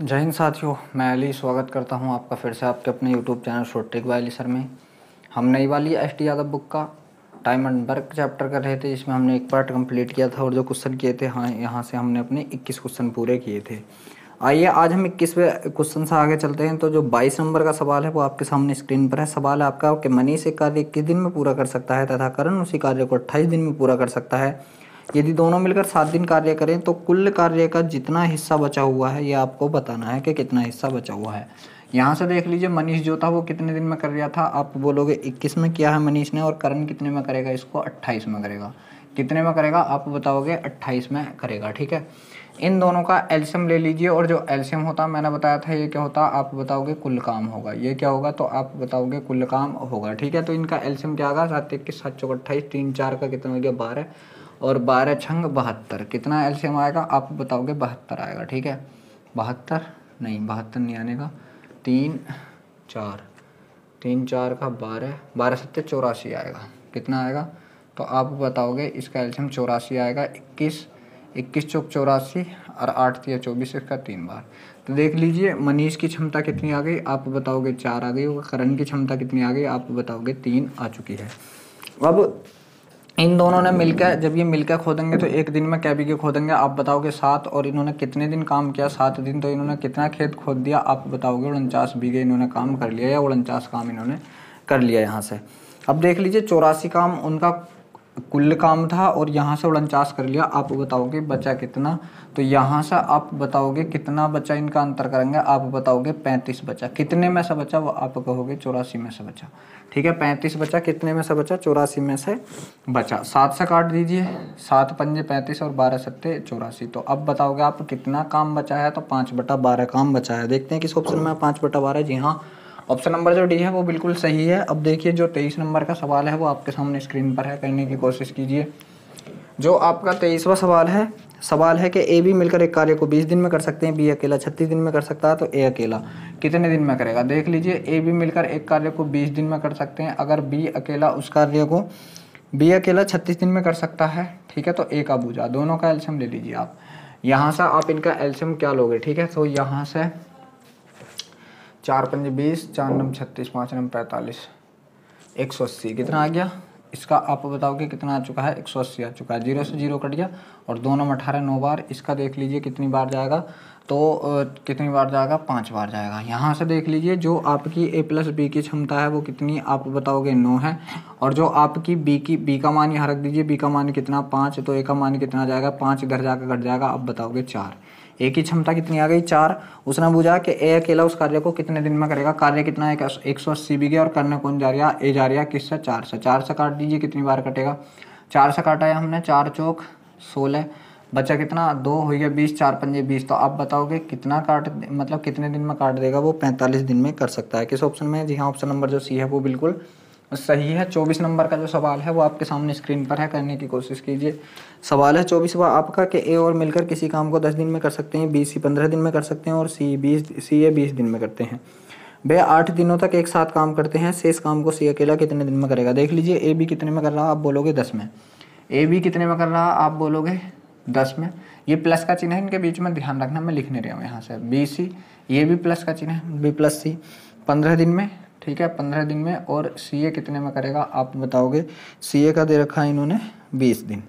जय हिंद साथियों मैं अली स्वागत करता हूं आपका फिर से आपके अपने YouTube channel short trick by sir में हम नई वाली एस टी यादव बुक का टाइम एंड वर्क चैप्टर कर रहे थे जिसमें हमने एक पार्ट कंप्लीट किया था और जो क्वेश्चन किए थे हाँ यहाँ से हमने अपने 21 क्वेश्चन पूरे किए थे आइए आज हम इक्कीसवें क्वेश्चन से आगे चलते हैं तो जो बाईस नंबर का सवाल है वो आपके सामने स्क्रीन पर है सवाल है आपका कि मनीष एक कार्य इक्कीस दिन में पूरा कर सकता है तथा करण उसी कार्य को अट्ठाईस दिन में पूरा कर सकता है यदि दोनों मिलकर सात दिन कार्य करें तो कुल कार्य का जितना हिस्सा बचा हुआ है ये आपको बताना है कि कितना हिस्सा बचा हुआ है यहाँ से देख लीजिए मनीष जो था वो कितने दिन में कर रहा था आप बोलोगे इक्कीस में किया है मनीष ने और करण कितने में करेगा इसको अट्ठाईस में करेगा कितने में करेगा आप बताओगे अट्ठाईस में करेगा ठीक है इन दोनों का एल्शियम ले लीजिए और जो एल्शियम होता मैंने बताया था ये क्या होता आप बताओगे कुल काम होगा ये क्या होगा तो आप बताओगे कुल काम होगा ठीक है तो इनका एल्शियम क्या होगा सात इक्कीस सात चौक अट्ठाईस तीन चार का कितना हो गया बारह और बारह छंग बहत्तर कितना एलसीएम आएगा आप बताओगे बहत्तर आएगा ठीक है बहत्तर नहीं बहत्तर नहीं आने का तीन चार तीन चार का बारह बारह सत्तर चौरासी आएगा कितना आएगा तो आप बताओगे इसका एल्शियम चौरासी आएगा इक्कीस इक्कीस चौक चौरासी और आठ या चौबीस इसका तीन बार तो देख लीजिए मनीष की क्षमता कितनी आ गई आप बताओगे चार आ गई करण की क्षमता कितनी आ गई आप बताओगे तीन आ चुकी है अब इन दोनों ने मिलकर जब ये मिलकर खोदेंगे तो एक दिन में कै बीघे खोदेंगे आप बताओगे सात और इन्होंने कितने दिन काम किया सात दिन तो इन्होंने कितना खेत खोद दिया आप बताओगे उनचास बीघे इन्होंने काम कर लिया या उनचास काम इन्होंने कर लिया यहाँ से अब देख लीजिए चौरासी काम उनका कुल काम था और यहाँ से उनचास कर लिया आप बताओगे बचा कितना तो यहाँ से आप बताओगे कितना बचा इनका अंतर करेंगे आप बताओगे पैंतीस बचा कितने में से बचा वो आप कहोगे चौरासी में से बचा ठीक है पैंतीस बचा कितने में से बचा चौरासी में से बचा सात से काट दीजिए सात पंजे पैंतीस और बारह सत्ते चौरासी तो अब बताओगे आप कितना काम बचा है तो पाँच बटा बारह काम बचा है देखते हैं किस ऑप्शन में पाँच बटा बारह जी हाँ ऑप्शन नंबर जो डी है वो बिल्कुल सही है अब देखिए जो तेईस नंबर का सवाल है वो आपके सामने स्क्रीन पर है करने की कोशिश कीजिए जो आपका तेईसवा सवाल है सवाल है कि ए बी मिलकर एक कार्य को 20 दिन में कर सकते हैं बी अकेला 36 दिन में कर सकता है तो ए अकेला कितने दिन में करेगा देख लीजिए ए बी मिलकर एक कार्य को 20 दिन में कर सकते हैं अगर बी अकेला उस कार्य को बी अकेला 36 दिन में कर सकता है ठीक है तो ए का बूझा दोनों का एल्शियम ले लीजिए आप यहाँ से आप इनका एल्शियम क्या लोगे ठीक है तो यहाँ से चार पंजे बीस चार नम छत्तीस पाँच नम पैंतालीस एक सौ अस्सी कितना आ गया इसका आप बताओ कि कितना आ चुका है एक सौ अस्सी आ चुका है जीरो से जीरो कट गया और दो नम अठारह नौ बार इसका देख लीजिए कितनी बार जाएगा तो कितनी बार जाएगा पाँच बार जाएगा यहाँ से देख लीजिए जो आपकी ए प्लस बी की क्षमता है वो कितनी आप बताओगे नौ है और जो आपकी बी की बी का मान यहाँ रख दीजिए बी का मान कितना पाँच तो ए का मान कितना जाएगा पाँच इधर जाकर घट जाएगा आप बताओगे चार ए की क्षमता कितनी आ गई चार उसने पूछा कि ए अकेला उस कार्य को कितने दिन में करेगा कार्य कितना है एक सौ अस्सी बीघे और करने कौन जा रहा ए जा रहा किस से चार से चार से काट दीजिए कितनी बार कटेगा चार से काटा है हमने चार चौक सोलह बचा कितना दो हो गया बीस चार पंजे बीस तो आप बताओगे कितना काट मतलब कितने दिन में काट देगा वो पैंतालीस दिन में कर सकता है किस ऑप्शन में जी हाँ ऑप्शन नंबर जो सी है वो बिल्कुल सही है चौबीस नंबर का जो सवाल है वो आपके सामने स्क्रीन पर है करने की कोशिश कीजिए सवाल है चौबीस वह आपका कि ए और मिलकर किसी काम को दस दिन में कर सकते हैं बी सी पंद्रह दिन में कर सकते हैं और सी बीस सी ए बीस दिन में करते हैं वे आठ दिनों तक एक साथ काम करते हैं शेष काम को सी अकेला कितने दिन में करेगा देख लीजिए ए बी कितने में कर रहा आप बोलोगे दस में ए बी कितने में कर रहा आप बोलोगे दस में ये प्लस का चिन्ह है इनके बीच में ध्यान रखना मैं लिखने रहा हूँ यहाँ से बी सी ये भी प्लस का चिन्ह है बी प्लस सी पंद्रह दिन में ठीक है पंद्रह दिन में और सी ए कितने में करेगा आप बताओगे सी ए का दे रखा है इन्होंने बीस दिन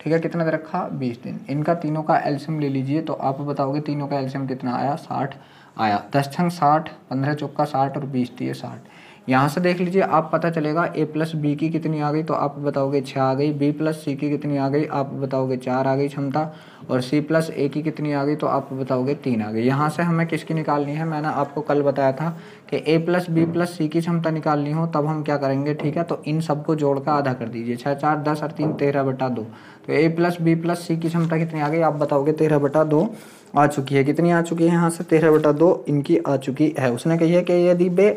ठीक है कितना दे रखा बीस दिन इनका तीनों का एल्शियम ले लीजिए तो आप बताओगे तीनों का एल्शियम कितना आया साठ आया दस छंग साठ पंद्रह चौका साठ और बीस दिए तो साठ यहाँ से देख लीजिए आप पता चलेगा ए प्लस बी की कितनी आ गई तो आप बताओगे छः आ गई बी प्लस सी की कितनी आ गई आप बताओगे चार आ गई क्षमता और सी प्लस ए की कितनी आ गई तो आप बताओगे तीन आ गई यहाँ से हमें किसकी निकालनी है मैंने आपको कल बताया था कि A plus B plus C की क्षमता निकालनी हो तब हम क्या करेंगे ठीक है तो इन सबको जोड़ कर आधा कर दीजिए छः चार दस और तीन तेरह बटा दो तो A plus B plus C की क्षमता कितनी आ गई आप बताओगे तेरह बटा दो आ चुकी है कितनी आ चुकी है यहाँ से तेरह बटा दो इनकी आ चुकी है उसने कही है कि यदि बे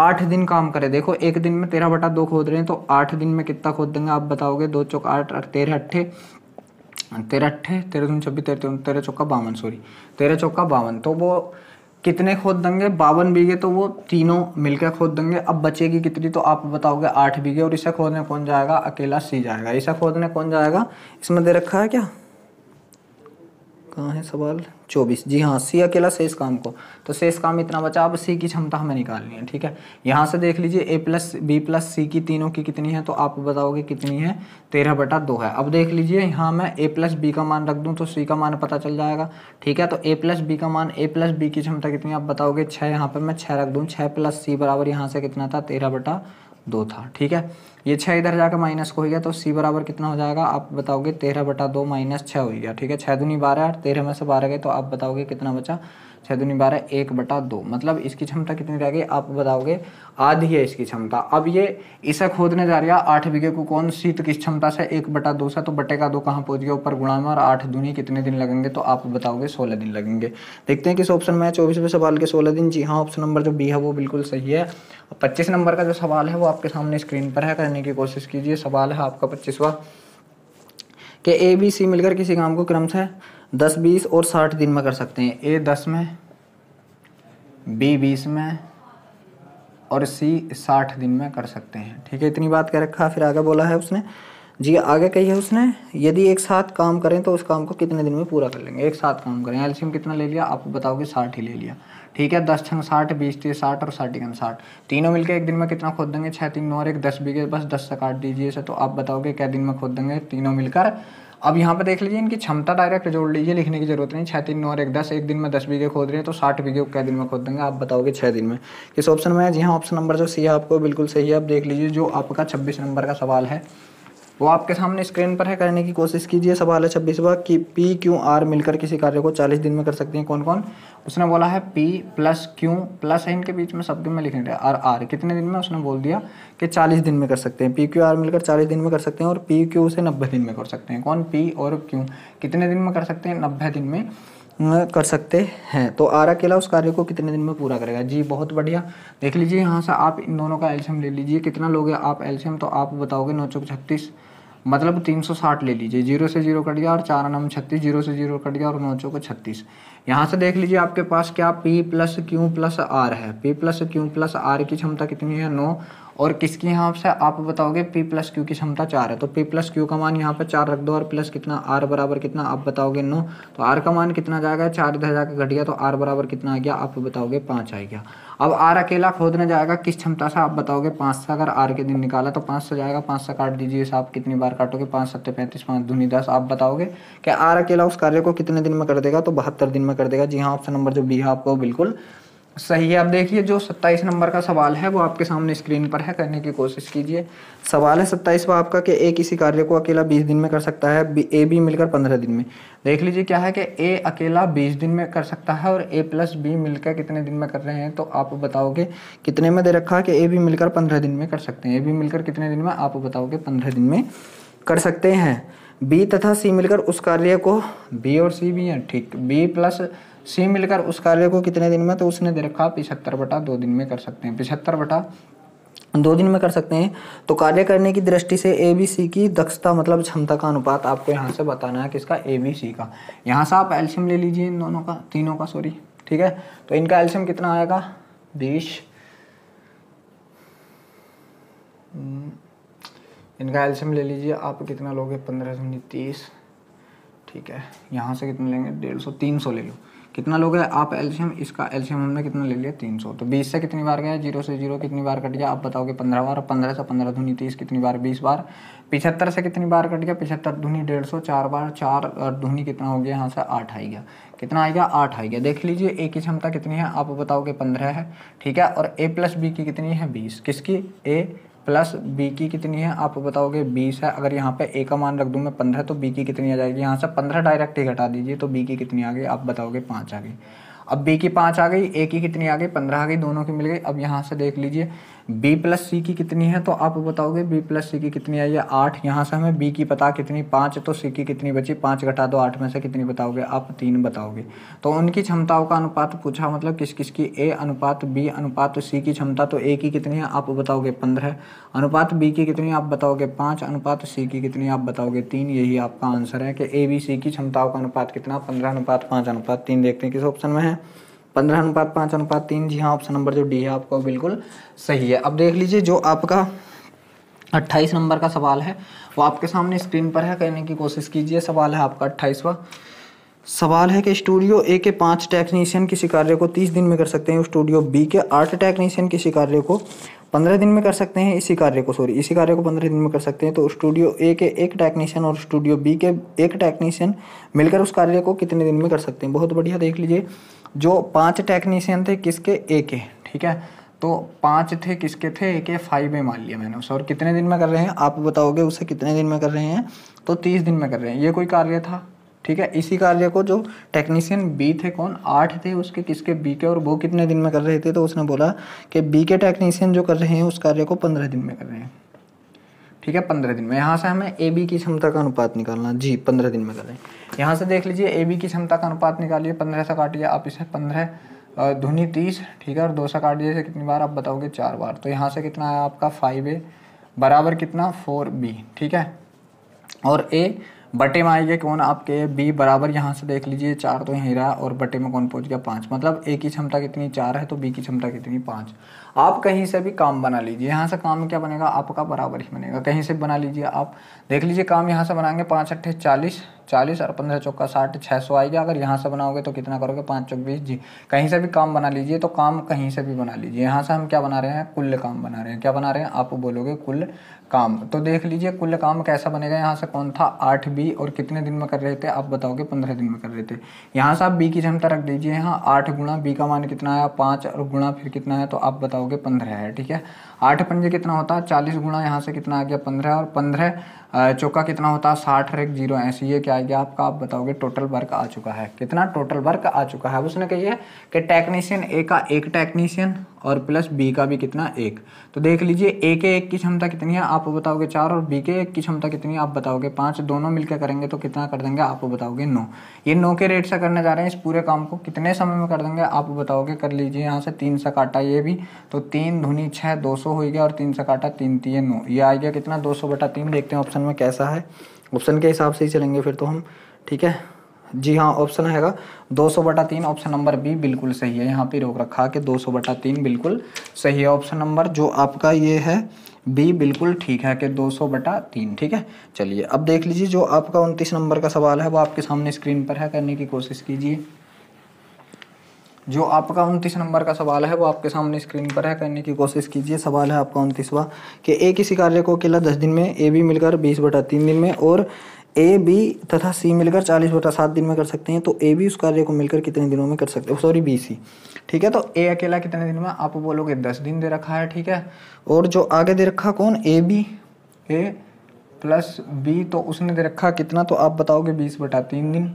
आठ दिन काम करे देखो एक दिन में तेरह बटा दो खोद रहे हैं तो आठ दिन में कितना खोद देंगे आप बताओगे दो चौक आठ तेरह अट्ठे तेरह अट्ठे तेरह दिन छब्बीस तेरह तेरह चौका बावन सॉरी तेरह चौका बावन तो वो कितने खोद देंगे बावन बीघे तो वो तीनों मिलकर खोद देंगे अब बचेगी कितनी तो आप बताओगे आठ बीघे और इसे खोदने कौन जाएगा अकेला सी जाएगा इसे खोदने कौन जाएगा इसमें दे रखा है क्या कहाँ है सवाल चौबीस जी हाँ सी अकेला शेष काम को तो शेष काम इतना बचा अब सी की क्षमता हमें निकालनी है ठीक है यहाँ से देख लीजिए A plus B plus C की तीनों की कितनी है तो आप बताओगे कितनी है तेरह बटा दो है अब देख लीजिए यहाँ मैं ए प्लस बी का मान रख दूँ तो सी का मान पता चल जाएगा ठीक है तो ए प्लस बी का मान ए प्लस बी की क्षमता कितनी आप बताओगे छः यहाँ पर मैं छः रख दूँ छः प्लस सी बराबर यहाँ से कितना था तेरह बटा दो था ठीक है ये छः इधर जाकर माइनस को हो गया तो सी बराबर कितना हो जाएगा आप बताओगे तेरह बटा दो माइनस छः हो गया ठीक है छः दूनी बारह तेरह में से बारह गए तो आप बताओगे कितना बचा छः दुनी बारह एक बटा दो मतलब इसकी क्षमता कितनी रह गई आप बताओगे आधी है इसकी क्षमता अब ये इसे खोदने जा रहा है आठ बीघे को कौन शीत तो किस क्षमता से एक बटा दो से तो बटे का दो कहाँ पहुँच गया ऊपर गुणा में और आठ दुनी कितने दिन लगेंगे तो आप बताओगे सोलह दिन लगेंगे देखते हैं किस ऑप्शन में है चौबीसवें सवाल के सोलह दिन जी हाँ ऑप्शन नंबर जो बी है वो बिल्कुल सही है पच्चीस नंबर का जो सवाल है वो आपके सामने स्क्रीन पर है करने की कोशिश कीजिए सवाल है आपका पच्चीसवा के ए बी सी मिलकर किसी काम को क्रमशः दस बीस और साठ दिन में कर सकते हैं ए दस में बी बीस में और सी साठ दिन में कर सकते हैं ठीक है इतनी बात कर रखा फिर आगे बोला है उसने जी आगे कही है उसने यदि एक साथ काम करें तो उस काम को कितने दिन में पूरा कर लेंगे एक साथ काम करें एल्शियम कितना ले लिया आपको बताओगे साठ ही ले लिया ठीक है दस छंग साठ बीस तीस साठ और साठ इकन साठ तीनों मिलकर एक दिन में कितना खोद देंगे छः तीन नौ और एक दस बीघे बस दस से काट दीजिए तो आप बताओगे क्या दिन में खोद देंगे तीनों मिलकर अब यहाँ पर देख लीजिए इनकी क्षमता डायरेक्ट जोड़ लीजिए लिखने की जरूरत नहीं छः तीन नौ और एक दस एक दिन में दस बीघे खोद रहे हैं तो साठ बीघे कै दिन में खोद देंगे आप बताओगे छः दिन में किस ऑप्शन में है जी हाँ ऑप्शन नंबर जो सी है आपको बिल्कुल सही है आप देख लीजिए जो आपका छब्बीस नंबर का सवाल है वो आपके सामने स्क्रीन पर है करने की कोशिश कीजिए सवाल है छब्बीसवा कि पी क्यू आर मिलकर किसी कार्य को चालीस दिन में कर सकते हैं कौन कौन उसने बोला है पी प्लस क्यू प्लस है इनके बीच में शब्द में लिखने है आर आर कितने दिन में उसने बोल दिया कि चालीस दिन में कर सकते हैं पी क्यू आर मिलकर चालीस दिन में कर सकते हैं और पी क्यू उसे नब्बे दिन में कर सकते हैं कौन पी और क्यू कितने दिन में कर सकते हैं नब्बे दिन में कर सकते हैं तो आर अकेला उस कार्य को कितने दिन में पूरा करेगा जी बहुत बढ़िया देख लीजिए यहाँ से आप इन दोनों का एल्शियम ले लीजिए कितना लोगे आप एल्शियम तो आप बताओगे नौ चौक छत्तीस मतलब 360 ले लीजिए जीरो से जीरो कट गया और चार नम छत्तीस जीरो से जीरो कट गया और नौ चौक छत्तीस यहाँ से देख लीजिए आपके पास क्या P plus Q plus R है P plus Q plus R की क्षमता कितनी है नौ और किसकी यहाँ से आप बताओगे पी प्लस क्यू की क्षमता चार है तो पी प्लस क्यू का मान यहाँ पर चार रख दो और प्लस कितना आर बराबर कितना आप बताओगे नो तो आर का मान कितना जाएगा चार इधर जाकर घट गया तो आर बराबर कितना आ गया आप बताओगे पाँच आ गया अब आर अकेला खोदने जाएगा किस क्षमता से आप बताओगे पाँच से अगर आर के दिन निकाला तो पाँच से जाएगा पाँच से काट दीजिए आप कितनी बार काटोगे पाँच सत्य पैंतीस पाँच धुनी दस आप बताओगे कि आर अकेला उस कार्य को कितने दिन में कर देगा तो बहत्तर दिन में कर देगा जी हाँ ऑप्शन नंबर जो बी है आपको बिल्कुल सही है आप देखिए जो 27 नंबर का सवाल है वो आपके सामने स्क्रीन पर है करने की कोशिश कीजिए सवाल है सत्ताईसवा आपका कि ए किसी कार्य को अकेला 20 दिन में कर सकता है बी ए बी मिलकर 15 दिन में देख लीजिए क्या है कि ए अकेला 20 दिन में कर सकता है और ए प्लस बी मिलकर कितने दिन में कर रहे हैं तो आप बताओगे कितने में दे रखा है कि ए बी मिलकर पंद्रह दिन में कर सकते हैं ए बी मिलकर कितने दिन में आप बताओगे पंद्रह दिन में कर सकते हैं बी तथा सी मिलकर उस कार्य को बी और सी भी हैं ठीक बी प्लस सी मिलकर उस कार्य को कितने दिन में तो उसने दे रखा पिछहत्तर बटा दो दिन में कर सकते हैं पिछहत्तर बटा दो दिन में कर सकते हैं तो कार्य करने की दृष्टि से ए बी सी की दक्षता मतलब क्षमता का अनुपात आपको यहाँ से बताना है किसका ए बी सी का यहाँ से आप एल्शियम ले लीजिए इन दोनों का तीनों का सॉरी ठीक है तो इनका एल्शियम कितना आएगा बीस हम्म, इनका एल्शियम ले लीजिए आप कितना लोगे पंद्रह सौ तीस ठीक है यहाँ से कितना लेंगे डेढ़ सौ तीन सौ ले लो कितना लोग है आप एल्शियम इसका एल्शियम हमने कितना ले लिया तीन सौ तो बीस से कितनी बार गया जीरो से जीरो कितनी बार कट गया आप बताओगे पंद्रह बार पंद्रह से पंद्रह धुनी तीस कितनी बार बीस बार पिछहत्तर से कितनी बार कट गया पिछहत्तर धुनी डेढ़ सौ चार बार चार और धुनी कितना हो गया यहाँ से आठ आएगा कितना आएगा आठ आएगा देख लीजिए ए की क्षमता कितनी है आप बताओगे पंद्रह है ठीक है और ए प्लस बी की कितनी है बीस किसकी ए प्लस बी की कितनी है आप बताओगे बीस है अगर यहाँ पे ए का मान रख दूँ मैं पंद्रह तो बी की कितनी आ जाएगी यहाँ से पंद्रह डायरेक्ट ही घटा दीजिए तो बी की कितनी आ गई आप बताओगे पाँच आ गई अब बी की पाँच आ गई ए की कितनी आ गई पंद्रह आ गई दोनों की मिल गई अब यहाँ से देख लीजिए बी प्लस सी की कितनी है तो आप बताओगे बी प्लस सी की कितनी आई है आठ यहाँ से हमें बी की पता कितनी पाँच तो सी की कितनी बची पाँच घटा दो आठ में से कितनी बताओगे आप तीन बताओगे तो उनकी क्षमताओं का अनुपात पूछा मतलब किस किस की ए अनुपात बी अनुपात सी की क्षमता तो ए की कितनी है आप बताओगे पंद्रह अनुपात बी की कितनी आप बताओगे पाँच अनुपात सी की कितनी आप बताओगे तीन यही आपका आंसर है कि ए बी सी की क्षमताओं का अनुपात कितना पंद्रह अनुपात पाँच अनुपात तीन देखते हैं किस ऑप्शन में है पंद्रह अनुपात पाँच अनुपात तीन जी हाँ ऑप्शन नंबर जो डी है आपका बिल्कुल सही है अब देख लीजिए जो आपका अट्ठाईस नंबर का सवाल है वो आपके सामने स्क्रीन पर है करने की कोशिश कीजिए सवाल है आपका अट्ठाईसवा सवाल है कि स्टूडियो ए के पाँच टेक्नीशियन किसी कार्य को तीस दिन में कर सकते हैं स्टूडियो बी के आठ टेक्नीशियन किसी कार्य को पंद्रह दिन में कर सकते हैं इसी कार्य को सॉरी इसी कार्य को पंद्रह दिन में कर सकते हैं तो स्टूडियो ए के एक टेक्नीशियन और स्टूडियो बी के एक टेक्नीशियन मिलकर उस कार्य को कितने दिन में कर सकते हैं बहुत बढ़िया देख लीजिए जो पांच टेक्नीशियन थे किसके ए के ठीक है तो पांच थे किसके थे ए के फाइव ए मान लिया मैंने उसे और कितने दिन में कर रहे हैं आप बताओगे उसे कितने दिन में कर रहे हैं तो तीस दिन में कर रहे हैं ये कोई कार्य था ठीक है इसी कार्य को जो टेक्नीशियन बी थे कौन आठ थे उसके किसके बी के और वो कितने दिन में कर रहे थे तो उसने बोला कि बी के टेक्नीशियन जो कर रहे हैं उस कार्य को पंद्रह दिन में कर रहे हैं ठीक है पंद्रह दिन में यहाँ से हमें ए बी की क्षमता का अनुपात निकालना जी पंद्रह दिन में करें यहाँ से देख लीजिए ए बी की क्षमता का अनुपात निकालिए पंद्रह सौ काटिए आप इसे पंद्रह धुनी तीस ठीक है और दो सौ काटिए से कितनी बार आप बताओगे चार बार तो यहाँ से कितना आया आपका फाइव ए बराबर कितना फोर बी ठीक है और ए बटे में आएगा कौन आपके बी बराबर यहाँ से देख लीजिए चार तो यहीं रहा और बटे में कौन पहुँच गया पाँच मतलब ए की क्षमता कितनी चार है तो बी की क्षमता कितनी पाँच आप कहीं से भी काम बना लीजिए यहाँ से काम क्या बनेगा आपका बराबर ही बनेगा कहीं से बना लीजिए आप देख लीजिए काम यहाँ से बनाएंगे पाँच अट्ठे चालीस चालीस और पंद्रह चौका साठ छः सौ आएगा अगर यहाँ से बनाओगे तो कितना करोगे पाँच चौक बीस जी कहीं से भी काम बना लीजिए तो काम कहीं से भी बना लीजिए यहाँ से हम क्या बना रहे हैं कुल काम बना रहे हैं क्या बना रहे हैं आप बोलोगे कुल काम तो देख लीजिए कुल काम कैसा बनेगा यहाँ से कौन था आठ बी और कितने दिन में कर रहे थे आप बताओगे पंद्रह दिन में कर रहे थे यहाँ से आप बी की क्षमता रख दीजिए यहाँ आठ गुणा बी का मान कितना आया पाँच और गुणा फिर कितना है तो आप बताओगे पंद्रह है ठीक है आठ पंजे कितना होता है चालीस गुणा यहाँ से कितना आ गया पंद्रह और पंद्रह चौका कितना होता है साठ और एक जीरो ऐसी ये क्या आ गया आपका आप बताओगे टोटल वर्क आ चुका है कितना टोटल वर्क आ चुका है उसने कही है कि टेक्नीशियन ए का एक टेक्नीशियन और प्लस बी का भी कितना एक तो देख लीजिए ए के एक की क्षमता कितनी है आप बताओगे चार और बी के एक की क्षमता कितनी है आप बताओगे पाँच दोनों मिलकर करेंगे तो कितना कर देंगे आप बताओगे नौ ये नौ के रेट से करने जा रहे हैं इस पूरे काम को कितने समय में कर देंगे आप बताओगे कर लीजिए यहाँ से तीन सा काटा ये भी तो तीन धुनी छः दो सौ हो गया और तीन सा काटा तीन तीन नौ ये आ गया कितना दो सौ बटा तीन देखते हैं ऑप्शन ऑप्शन में कैसा है ऑप्शन के हिसाब से ही चलेंगे फिर तो हम ठीक है जी हाँ ऑप्शन हैगा दो सौ बटा तीन ऑप्शन नंबर बी बिल्कुल सही है यहाँ पे रोक रखा कि दो सौ बटा तीन बिल्कुल सही है ऑप्शन नंबर जो आपका ये है बी बिल्कुल ठीक है कि दो सौ बटा तीन ठीक है चलिए अब देख लीजिए जो आपका उनतीस नंबर का सवाल है वो आपके सामने स्क्रीन पर है करने की कोशिश कीजिए जो आपका उनतीस नंबर का सवाल है वो आपके सामने स्क्रीन पर है करने की कोशिश कीजिए सवाल है आपका उनतीसवा कि ए किसी कार्य को अकेला दस दिन में ए बी मिलकर बीस बटा तीन दिन में और ए बी तथा सी मिलकर चालीस बटा सात दिन में कर सकते हैं तो ए बी उस कार्य को मिलकर कितने दिनों में कर सकते हैं सॉरी बी सी ठीक है तो ए अकेला कितने दिन में आप बोलोगे दस दिन दे रखा है ठीक है और जो आगे दे रखा कौन A B A plus B तो उसने दे रखा कितना तो आप बताओगे बीस बटा तीन दिन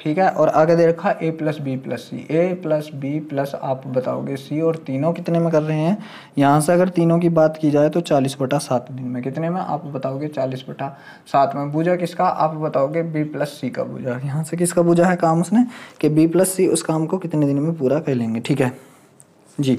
ठीक है और आगे देखा A plus B plus C A plus B plus आप बताओगे सी और तीनों कितने में कर रहे हैं यहाँ से अगर तीनों की बात की जाए तो चालीस बटा सात दिन में कितने में आप बताओगे चालीस बटा सात में बूझा किसका आप बताओगे बी प्लस सी का बूझा यहाँ से किसका बूझा है काम उसने कि बी प्लस सी उस काम को कितने दिन में पूरा कर लेंगे ठीक है जी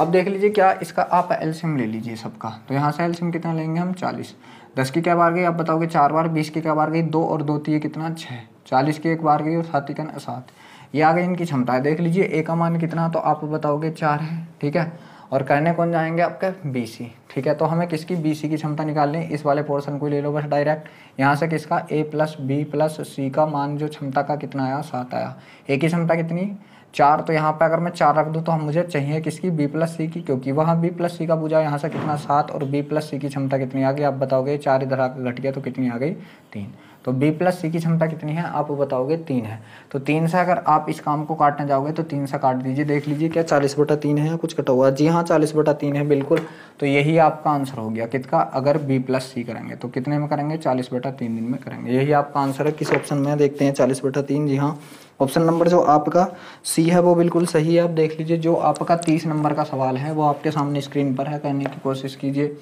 अब देख लीजिए क्या इसका आप एल्शियम ले लीजिए सबका तो यहाँ से एल्शियम कितना लेंगे हम चालीस दस की क्या बार गई आप बताओगे चार बार बीस की क्या बार गई दो और दो तीय तो कितना छः चालीस की एक बार गई और सात इकन सात ये आ गई इनकी क्षमता है देख लीजिए ए का मान कितना तो आप बताओगे चार है ठीक है और करने कौन जाएंगे आपके बी सी ठीक है तो हमें किसकी बी सी की क्षमता निकालनी इस वाले पोर्सन को ले लो बस डायरेक्ट यहाँ से किसका A plus B plus C का मान जो क्षमता का कितना आया सात आया ए की क्षमता कितनी चार तो यहाँ पर अगर मैं चार रख दूँ तो हम मुझे चाहिए किसकी बी प्लस सी की क्योंकि वहाँ बी प्लस सी का बुझा यहाँ से कितना सात और बी प्लस सी की क्षमता कितनी आ गई आप बताओगे चार इधर आकर घट गया तो कितनी आ गई तीन तो बी प्लस सी की क्षमता कितनी है आप बताओगे तीन है तो तीन से अगर आप इस काम को काटने जाओगे तो तीन से काट दीजिए देख लीजिए क्या चालीस बटा तीन है कुछ कटा हुआ जी हाँ चालीस बटा तीन है बिल्कुल तो यही आपका आंसर हो गया किसका अगर बी प्लस सी करेंगे तो कितने में करेंगे चालीस बटा तीन दिन में करेंगे यही आपका आंसर है किस ऑप्शन में देखते हैं चालीस बटा तीन जी हाँ ऑप्शन नंबर जो आपका सी है वो बिल्कुल सही है आप देख लीजिए जो आपका तीस नंबर का सवाल है वो आपके सामने स्क्रीन पर है करने की कोशिश कीजिए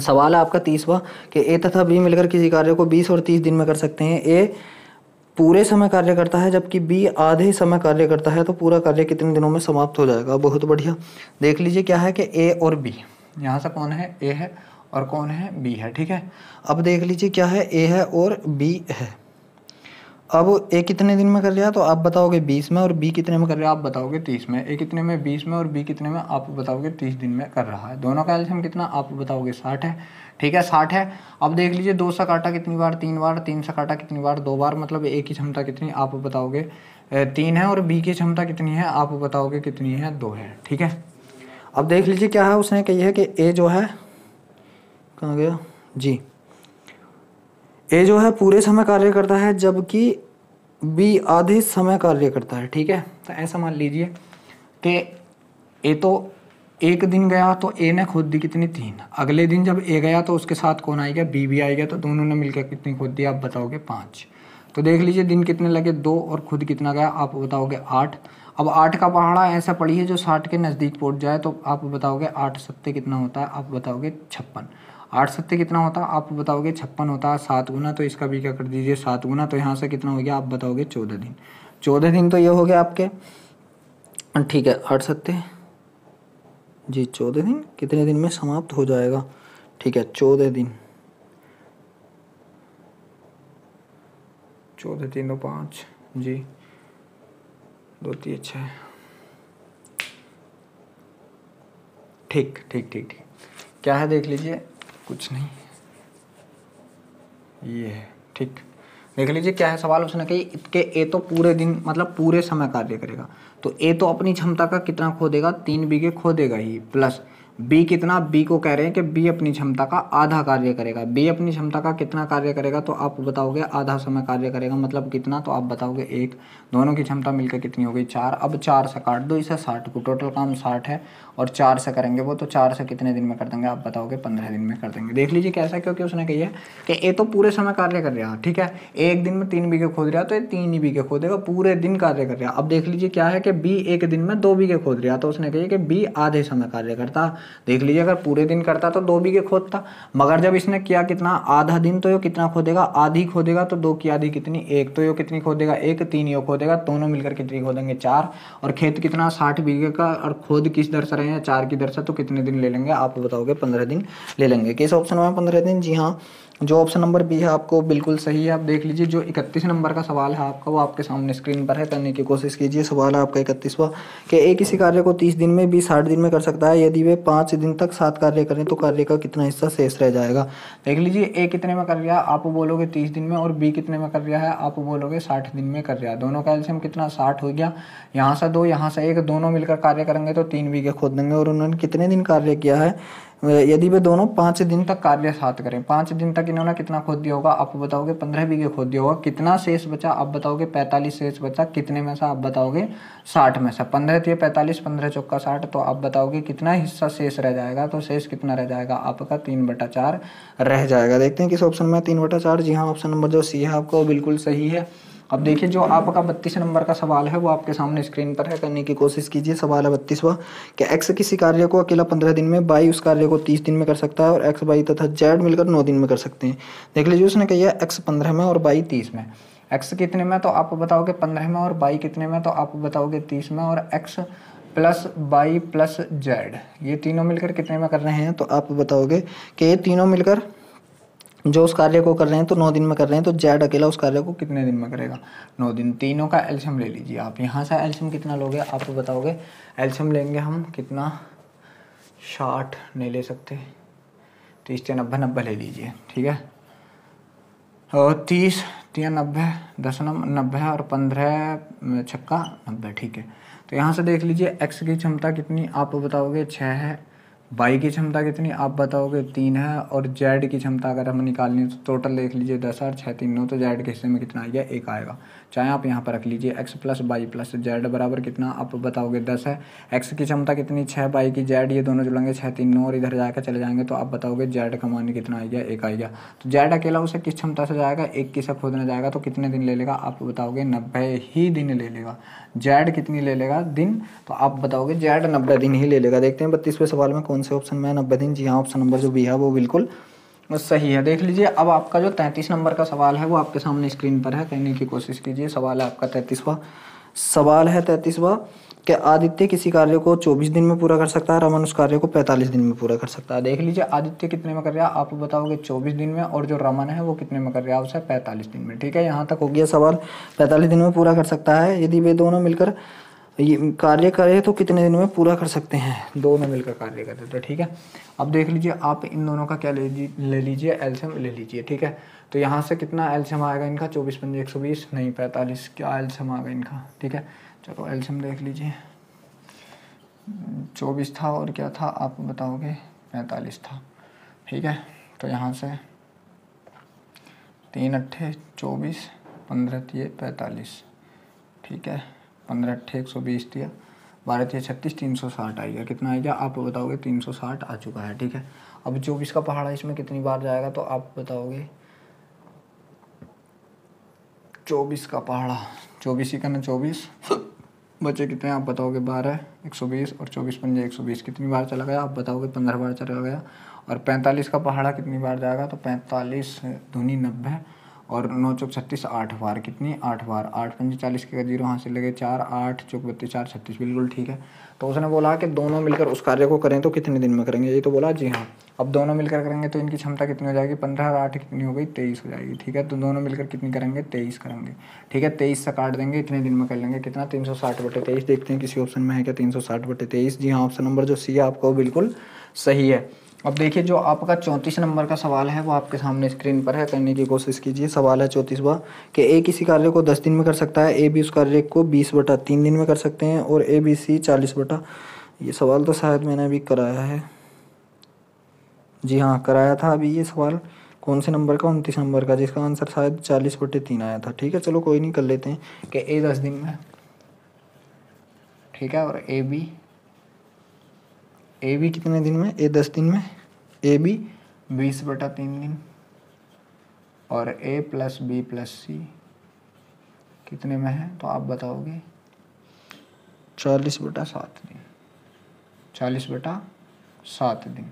सवाल है आपका तीसवा कि ए तथा बी मिलकर किसी कार्य को 20 और 30 दिन में कर सकते हैं ए पूरे समय कार्य करता है जबकि बी आधे समय कार्य करता है तो पूरा कार्य कितने दिनों में समाप्त हो जाएगा बहुत बढ़िया देख लीजिए क्या है कि ए और बी यहाँ से कौन है ए है और कौन है बी है ठीक है अब देख लीजिए क्या है ए है और बी है अब ए कितने दिन में कर लिया तो आप बताओगे बीस में और बी कितने में कर रहे आप बताओगे तीस में ए कितने में बीस में और बी कितने में आप बताओगे तीस दिन में कर रहा है दोनों का एल्शियम कितना आप बताओगे साठ है ठीक है साठ है अब देख लीजिए दो सा काटा कितनी बार तीन बार तीन सा काटा कितनी बार दो बार मतलब ए की क्षमता कितनी आप बताओगे तीन है और बी की क्षमता कितनी है आप बताओगे कितनी है दो है ठीक है अब देख लीजिए क्या है उसने कही है कि ए जो है कहाँ गया जी ए जो है पूरे समय कार्य करता है जबकि बी आधे समय कार्य करता है ठीक है तो ऐसा मान लीजिए कि ए तो एक दिन गया तो ए ने खोद दी कितनी तीन अगले दिन जब ए गया तो उसके साथ कौन आएगा बी भी आएगा तो दोनों ने मिलकर कितनी खोद दी आप बताओगे पाँच तो देख लीजिए दिन कितने लगे दो और खुद कितना गया आप बताओगे आठ अब आठ का पहाड़ा ऐसा पड़ी है जो साठ के नज़दीक पहुंच जाए तो आप बताओगे आठ सत्ते कितना होता है आप बताओगे छप्पन आठ सत्य कितना होता आप बताओगे छप्पन होता सात गुना तो इसका भी क्या कर दीजिए सात गुना तो यहाँ से कितना हो गया आप बताओगे चौदह दिन चौदह दिन तो ये हो गया आपके ठीक है आठ सत्य जी चौदह दिन कितने दिन में समाप्त हो जाएगा ठीक है चौदह दिन चौदह तीन दो पाँच जी दो तीन छः ठीक ठीक ठीक ठीक क्या है देख लीजिए कुछ नहीं ये है ठीक देख लीजिए क्या है सवाल उसने कही इतके ए तो पूरे दिन मतलब पूरे समय कार्य करेगा तो ए तो अपनी क्षमता का कितना खो देगा तीन बीघे खो देगा ही प्लस बी कितना बी को कह रहे हैं कि बी अपनी क्षमता का आधा कार्य करेगा बी अपनी क्षमता का कितना कार्य करेगा तो आप बताओगे आधा समय कार्य करेगा मतलब कितना तो आप बताओगे एक दोनों की क्षमता मिलकर कितनी हो गई चार अब चार से काट दो इसे साठ को टोटल काम साठ है और चार से करेंगे वो तो चार से कितने दिन में कर देंगे आप बताओगे पंद्रह दिन में कर देंगे देख लीजिए कैसा क्योंकि उसने कही है कि ए तो पूरे समय कार्य कर रहा ठीक है एक दिन में तीन बीघे खोद रहा तो ये तीन ही बीघे खोदेगा पूरे दिन कार्य कर रहा अब देख लीजिए क्या है कि बी एक दिन में दो बीघे खोद रहा तो उसने कही कि बी आधे समय कार्य करता देख लीजिए अगर पूरे दिन करता तो दो बीघे खोदता मगर जब इसने किया कितना आधा दिन तो यो कितना खोदेगा आधी खोदेगा तो दो की आधी कितनी एक तो यो कितनी खोदेगा एक तीन यो खोदेगा दोनों मिलकर कितनी खोदेंगे चार और खेत कितना साठ बीघे का और खोद किस दर से रहे हैं चार की दर से तो कितने दिन ले लेंगे आप बताओगे पंद्रह दिन ले लेंगे किस ऑप्शन में पंद्रह दिन जी हाँ जो ऑप्शन नंबर बी है आपको बिल्कुल सही है आप देख लीजिए जो इकतीस नंबर का सवाल है आपका वो आपके सामने स्क्रीन पर है करने की कोशिश कीजिए सवाल है आपका इकतीसवा कि एक किसी कार्य को तीस दिन में बीस साठ दिन में कर सकता है यदि वे पाँच दिन तक सात कार्य करें तो कार्य का कितना हिस्सा शेष रह जाएगा देख लीजिए ए कितने में कर रहा है आप बोलोगे तीस दिन में और बी कितने में कर रहा है आप बोलोगे साठ दिन में कर रहा है दोनों का एल्शियम कितना साठ हो गया यहाँ से दो यहाँ से एक दोनों मिलकर कार्य करेंगे तो तीन बीघे खोद देंगे और उन्होंने कितने दिन कार्य किया है यदि वे दोनों पाँच दिन तक कार्य साथ करें पाँच दिन तक इन्होंने कितना खोद दिया होगा आप बताओगे पंद्रह बीघे खोद दिया होगा कितना शेष बचा आप बताओगे पैंतालीस शेष बचा कितने में से आप बताओगे साठ में से पंद्रह थे पैंतालीस पंद्रह चौका साठ तो आप बताओगे कितना हिस्सा शेष रह जाएगा तो शेष कितना रह जाएगा आपका तीन बटा चार रह जाएगा देखते हैं किस ऑप्शन में तीन बटा चार जी हाँ ऑप्शन नंबर जो सी है आपका वो बिल्कुल सही है अब देखिए जो आपका बत्तीस नंबर का सवाल है वो आपके सामने स्क्रीन पर है करने की कोशिश कीजिए सवाल है बत्तीसवा कि एक्स किसी कार्य को अकेला पंद्रह दिन में बाई उस कार्य को तीस दिन में कर सकता है और एक्स बाई तथा जेड मिलकर नौ दिन में कर सकते हैं देख लीजिए उसने कही है एक्स पंद्रह में और बाई तीस में एक्स कितने में तो आप बताओगे पंद्रह में और बाई कितने में तो आप बताओगे तीस में और X plus Y plus Z ये तीनों मिलकर कितने में कर रहे हैं तो आप बताओगे कि ये तीनों मिलकर जो उस कार्य को कर रहे हैं तो नौ दिन में कर रहे हैं तो जेड अकेला उस कार्य को कितने दिन में करेगा नौ दिन तीनों का एल्शियम ले लीजिए आप यहाँ से एल्शियम कितना लोगे आप तो बताओगे एल्शियम लेंगे हम कितना साठ नहीं ले सकते तीस या नब्बे नब्बे ले लीजिए ठीक है और तीस या नब्बे नम नब्बे और पंद्रह छक्का नब्बे ठीक है तो यहाँ से देख लीजिए एक्स की क्षमता कितनी आप बताओगे छः है वाई की क्षमता कितनी आप बताओगे तीन है और जेड की क्षमता अगर हम निकालनी है तो टोटल देख लीजिए दस आठ छः तीन नौ तो जेड के हिस्से में कितना आएगा एक आएगा चाहे आप यहाँ पर रख लीजिए X plus Y plus Z बराबर कितना आप बताओगे दस है एक्स की क्षमता कितनी छः बाई की जेड ये दोनों जुड़ेंगे छः तीन नौ और इधर जाकर चले जाएंगे तो आप बताओगे जेड का मान कितना आएगा एक आएगा तो जेड अकेला उसे किस क्षमता से जाएगा एक की से खोदना जाएगा तो कितने दिन ले लेगा आप बताओगे नब्बे ही दिन ले लेगा जेड कितनी ले लेगा दिन तो आप बताओगे जेड नब्बे दिन ही ले लेगा देखते हैं बत्तीसवें सवाल में कौन से ऑप्शन में नब्बे दिन जी हाँ ऑप्शन नंबर जो भी है वो बिल्कुल सही है देख लीजिए अब आपका जो तैंतीस नंबर का सवाल है वो आपके सामने स्क्रीन पर है कहने की कोशिश कीजिए सवाल है आपका तैंतीसवा सवाल है तैंतीसवा कि आदित्य किसी कार्य को 24 दिन में पूरा कर सकता है रमन उस कार्य को 45 दिन में पूरा कर सकता है देख लीजिए आदित्य कितने में कर रहा है आप बताओगे 24 दिन में और जो रमन है वो कितने में कर रहा है उसे 45 दिन में ठीक है यहाँ तक हो गया सवाल 45 दिन में पूरा कर सकता है यदि वे दोनों मिलकर ये कार्य करें तो कितने दिन में पूरा कर सकते हैं दोनों मिलकर कार्य करते तो ठीक है अब देख लीजिए आप इन दोनों का क्या ले लीजिए एल्शियम ले लीजिए ठीक है तो यहाँ से कितना एल्शियम आएगा इनका चौबीस पंजे एक सौ बीस नहीं पैंतालीस क्या एल्शियम आएगा इनका ठीक है चलो एल्शियम देख लीजिए चौबीस था और क्या था आप बताओगे पैंतालीस था ठीक है तो यहाँ से तीन अट्ठे चौबीस पंद्रह ये पैंतालीस ठीक है पंद्रह अट्ठे एक सौ बीस दिया बारह तीन छत्तीस तीन सौ साठ आ गया कितना आएगा आप बताओगे तीन सौ साठ आ चुका है ठीक है अब चौबीस का पहाड़ा इसमें कितनी बार जाएगा तो आप बताओगे चौबीस का पहाड़ा चौबीस ही का ना चौबीस बचे कितने आप बताओगे बारह एक सौ बीस और चौबीस पंजे एक सौ बीस कितनी बार चला गया आप बताओगे पंद्रह बार चला गया और पैंतालीस का पहाड़ा कितनी बार जाएगा तो पैंतालीस धोनी नब्बे और नौ चौक छत्तीस आठ बार कितनी आठ बार आठ पंजे चालीस के जीरो हाँ से लगे चार आठ चौक बत्तीस चार छत्तीस बिल्कुल ठीक है तो उसने बोला कि दोनों मिलकर उस कार्य को करें तो कितने दिन में करेंगे ये तो बोला जी हाँ अब दोनों मिलकर करेंगे तो इनकी क्षमता कितनी हो जाएगी पंद्रह और आठ कितनी हो गई तेईस हो जाएगी ठीक है तो दोनों मिलकर कितनी करेंगे तेईस करेंगे ठीक है तेईस से काट देंगे इतने दिन में कर लेंगे कितना तीन सौ साठ बटे तेईस देखते हैं किसी ऑप्शन में है क्या तीन सौ साठ बटे तेईस जी हाँ ऑप्शन नंबर जो सी है आपका वो बिल्कुल सही है अब देखिए जो आपका चौंतीस नंबर का सवाल है वो आपके सामने स्क्रीन पर है करने की कोशिश कीजिए सवाल है चौंतीसवा कि ए किसी कार्य को दस दिन में कर सकता है ए बी उस कार्य को बीस बटा तीन दिन में कर सकते हैं और ए बी सी चालीस बटा ये सवाल तो शायद मैंने अभी कराया है जी हाँ कराया था अभी ये सवाल कौन से नंबर का उनतीस नंबर का जिसका आंसर शायद चालीस बटे तीन आया था ठीक है चलो कोई नहीं कर लेते हैं कि ए दस दिन में ठीक है और ए बी ए बी कितने दिन में ए दस दिन में ए बी बीस बटा तीन दिन और A plus B plus C कितने में है तो आप बताओगे चालीस बटा सात दिन चालीस बटा सात दिन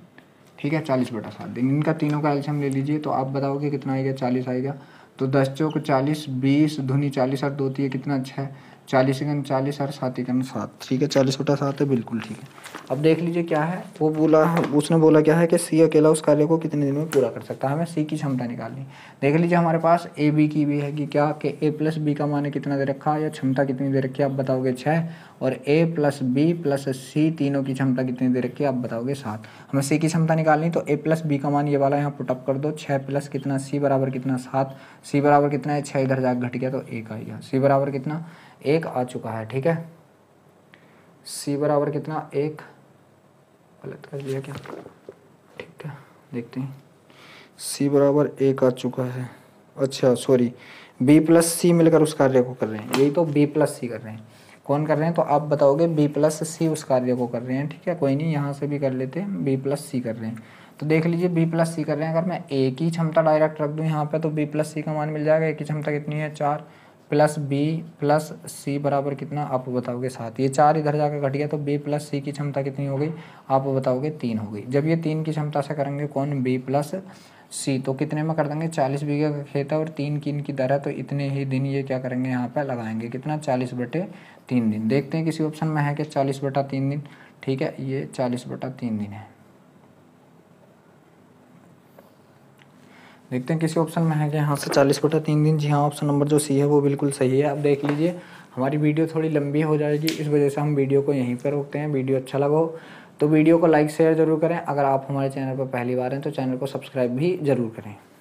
ठीक है चालीस बटा सात दिन इनका तीनों का एल्शियम ले लीजिए तो आप बताओगे कितना आएगा चालीस आएगा तो दस चौक चालीस बीस धुनी चालीस और दो तीय कितना छः चालीस एकन चालीस और सात एकन सात ठीक है चालीस बटा सात है बिल्कुल ठीक है अब देख लीजिए क्या है वो बोला उसने बोला क्या है कि सी अकेला उस कार्य को कितने दिन में पूरा कर सकता है हमें सी की क्षमता निकालनी देख लीजिए हमारे पास ए बी की भी है कि क्या कि ए प्लस बी का मान कितना दे रखा या क्षमता कितनी दे रखी है आप बताओगे छः और A plus B plus C तीनों की क्षमता कितनी दे रखी है आप बताओगे सात हमें सी की क्षमता निकालनी तो ए प्लस बी का मान ये वाला यहाँ पुटअप कर दो छः प्लस कितना सी बराबर कितना सात सी बराबर कितना है छः इधर जाकर घट गया तो एक आ गया सी बराबर कितना एक आ चुका है ठीक है सी बराबर कितना एक गलत कर लिया क्या ठीक है देखते हैं सी बराबर एक आ चुका है अच्छा सॉरी बी प्लस सी मिलकर उस कार्य को कर रहे हैं यही तो बी प्लस सी कर रहे हैं कौन कर रहे हैं तो आप बताओगे बी प्लस सी उस कार्य को कर रहे हैं ठीक है कोई नहीं यहाँ से भी कर लेते हैं बी प्लस सी कर रहे हैं तो देख लीजिए बी प्लस सी कर रहे हैं अगर मैं एक ही क्षमता डायरेक्ट रख दूँ यहाँ पर तो बी प्लस सी का मान मिल जाएगा एक ही क्षमता कितनी है चार प्लस बी प्लस सी बराबर कितना आप बताओगे सात ये चार इधर जाकर घट गया तो बी प्लस सी की क्षमता कितनी हो गई आप बताओगे तीन हो गई जब ये तीन की क्षमता से करेंगे कौन बी प्लस सी तो कितने में कर देंगे चालीस बीघे का खेत है और तीन की इनकी दर है तो इतने ही दिन ये क्या करेंगे यहाँ पर लगाएंगे कितना चालीस बटे तीन दिन देखते हैं किसी ऑप्शन में है कि चालीस बटा तीन दिन ठीक है ये चालीस बटा तीन दिन है देखते हैं किसी ऑप्शन में है कि यहाँ से चालीस बटा तीन दिन जी हाँ ऑप्शन नंबर जो सी है वो बिल्कुल सही है आप देख लीजिए हमारी वीडियो थोड़ी लंबी हो जाएगी इस वजह से हम वीडियो को यहीं पर रोकते हैं वीडियो अच्छा लगा तो वीडियो को लाइक शेयर ज़रूर करें अगर आप हमारे चैनल पर पहली बार हैं तो चैनल को सब्सक्राइब भी ज़रूर करें